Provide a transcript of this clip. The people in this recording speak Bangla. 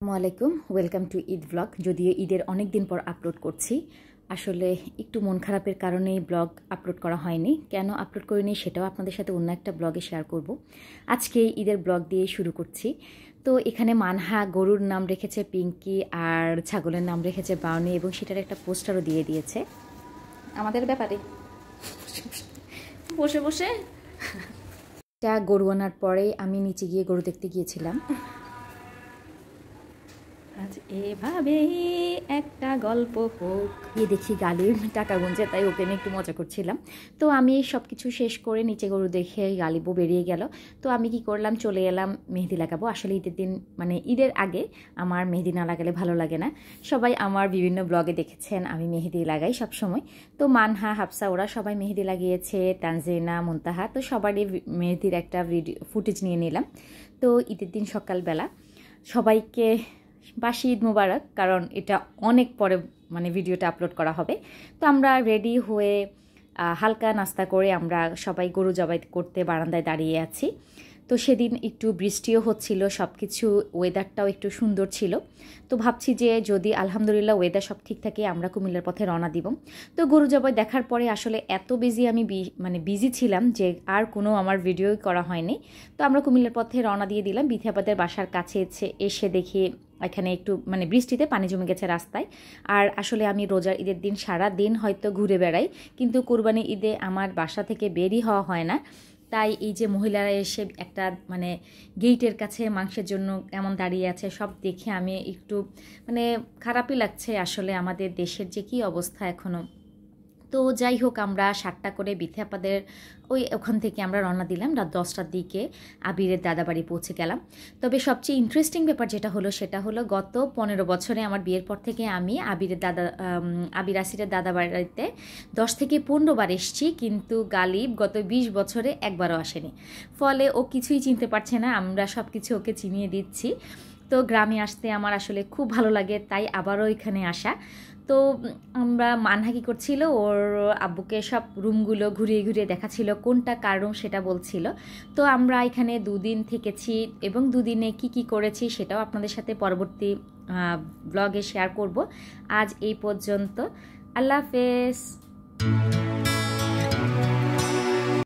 আসসালামাইকুম আলাইকুম ওয়েলকাম টু ঈদ ব্লগ যদিও ঈদের অনেক দিন পর আপলোড করছি আসলে একটু মন খারাপের কারণে ব্লগ আপলোড করা হয়নি কেন আপলোড করিনি সেটাও আপনাদের সাথে অন্য একটা ব্লগে শেয়ার করব আজকে ঈদের ব্লগ দিয়ে শুরু করছি তো এখানে মানহা গরুর নাম রেখেছে পিঙ্কি আর ছাগলের নাম রেখেছে বাউনি এবং সেটার একটা পোস্টারও দিয়ে দিয়েছে আমাদের ব্যাপারে বসে বসে যা গরু আনার পরে আমি নিচে গিয়ে গরু দেখতে গিয়েছিলাম আজ এভাবেই একটা গল্প হোক গিয়ে দেখি গালিব টাকা গুঞ্জে তাই ওকে নিয়ে একটু মজা করছিলাম তো আমি সব কিছু শেষ করে নিচে গরু দেখে গালিবো বেরিয়ে গেল তো আমি কি করলাম চলে এলাম মেহেদি লাগাবো আসলে ঈদের দিন মানে ঈদের আগে আমার মেহেদি না লাগালে ভালো লাগে না সবাই আমার বিভিন্ন ব্লগে দেখেছেন আমি মেহেদি লাগাই সবসময় তো মানহা হাফসা ওরা সবাই মেহেদি লাগিয়েছে তানজিনা মুন্তাহা তো সবারই মেহেদির একটা ভিডিও ফুটেজ নিয়ে নিলাম তো ঈদের দিন সকালবেলা সবাইকে বাসি ঈদ মুবারক কারণ এটা অনেক পরে মানে ভিডিওটা আপলোড করা হবে তো আমরা রেডি হয়ে হালকা নাস্তা করে আমরা সবাই গরু জবাই করতে বারান্দায় দাঁড়িয়ে আছি তো সেদিন একটু বৃষ্টিও হচ্ছিল সব কিছু ওয়েদারটাও একটু সুন্দর ছিল তো ভাবছি যে যদি আলহামদুলিল্লাহ ওয়েদার সব ঠিক থাকে আমরা কুমিল্লার পথে রওনা দিব তো গরু জবাই দেখার পরে আসলে এত বিজি আমি মানে বিজি ছিলাম যে আর কোনো আমার ভিডিও করা হয়নি তো আমরা কুমিল্লার পথে রওনা দিয়ে দিলাম বিথিয়াবাদের বাসার কাছে এসে দেখি এখানে একটু মানে বৃষ্টিতে পানি জমে গেছে রাস্তায় আর আসলে আমি রোজার ঈদের দিন সারা দিন হয়তো ঘুরে বেড়াই কিন্তু কোরবানি ঈদে আমার বাসা থেকে বেরি হওয়া হয় না তাই এই যে মহিলারা এসে একটা মানে গেইটের কাছে মাংসের জন্য এমন দাঁড়িয়ে আছে সব দেখে আমি একটু মানে খারাপই লাগছে আসলে আমাদের দেশের যে কী অবস্থা এখনও তো যাই হোক আমরা সাতটা করে বিথিয়াপাদের ওই ওখান থেকে আমরা রওনা দিলাম রাত দশটার দিকে আবিরের দাদাবাড়ি পৌঁছে গেলাম তবে সবচেয়ে ইন্টারেস্টিং ব্যাপার যেটা হলো সেটা হলো গত পনেরো বছরে আমার বিয়ের পর থেকে আমি আবিরের দাদা আবির আসিরের দাদাবাড়িতে দশ থেকে পনেরো বার এসছি কিন্তু গালিব গত ২০ বছরে একবারও আসেনি ফলে ও কিছুই চিনতে পারছে না আমরা সব কিছু ওকে চিনিয়ে দিচ্ছি তো গ্রামে আসতে আমার আসলে খুব ভালো লাগে তাই আবারও এখানে আসা তো আমরা মানহা কী করছিল ওর আব্বুকে সব রুমগুলো ঘুরিয়ে ঘুরিয়ে দেখাছিল কোনটা কার রুম সেটা বলছিল তো আমরা এখানে দুদিন থেকেছি এবং দুদিনে কি কি করেছি সেটাও আপনাদের সাথে পরবর্তী ব্লগে শেয়ার করব আজ এই পর্যন্ত আল্লাহ হাফেজ